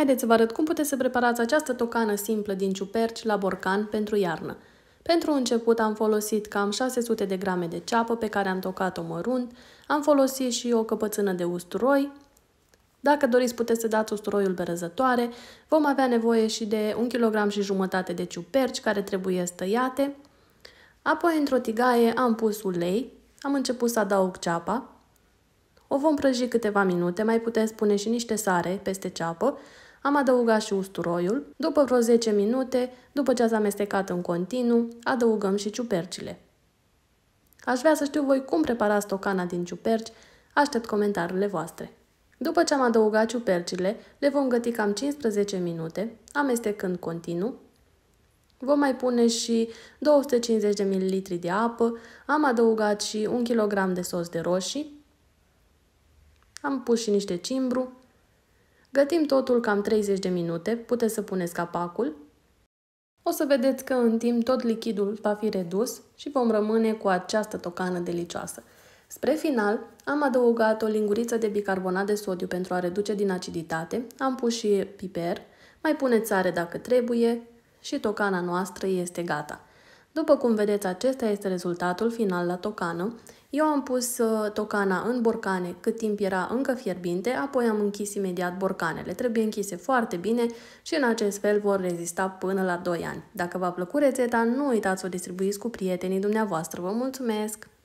Haideți să vă arăt cum puteți să preparați această tocană simplă din ciuperci la borcan pentru iarnă. Pentru început am folosit cam 600 de grame de ceapă pe care am tocat-o mărunt, am folosit și o căpățână de usturoi. Dacă doriți puteți să dați usturoiul berăzătoare, vom avea nevoie și de 1,5 kg și jumătate de ciuperci care trebuie stăiate. Apoi într-o tigaie am pus ulei, am început să adaug ceapa, o vom prăji câteva minute, mai puteți spune și niște sare peste ceapă, am adăugat și usturoiul. După vreo 10 minute, după ce ați amestecat în continuu, adăugăm și ciupercile. Aș vrea să știu voi cum preparați tocana din ciuperci, aștept comentariile voastre. După ce am adăugat ciupercile, le vom găti cam 15 minute, amestecând continuu. Vom mai pune și 250 ml de apă, am adăugat și 1 kg de sos de roșii, am pus și niște cimbru, Gătim totul cam 30 de minute, puteți să puneți capacul. O să vedeți că în timp tot lichidul va fi redus și vom rămâne cu această tocană delicioasă. Spre final, am adăugat o linguriță de bicarbonat de sodiu pentru a reduce din aciditate, am pus și piper, mai puneți sare dacă trebuie și tocana noastră este gata. După cum vedeți, acesta este rezultatul final la tocană eu am pus ă, tocana în borcane cât timp era încă fierbinte, apoi am închis imediat borcanele. Trebuie închise foarte bine și în acest fel vor rezista până la 2 ani. Dacă v-a plăcut rețeta, nu uitați să o distribuiți cu prietenii dumneavoastră. Vă mulțumesc!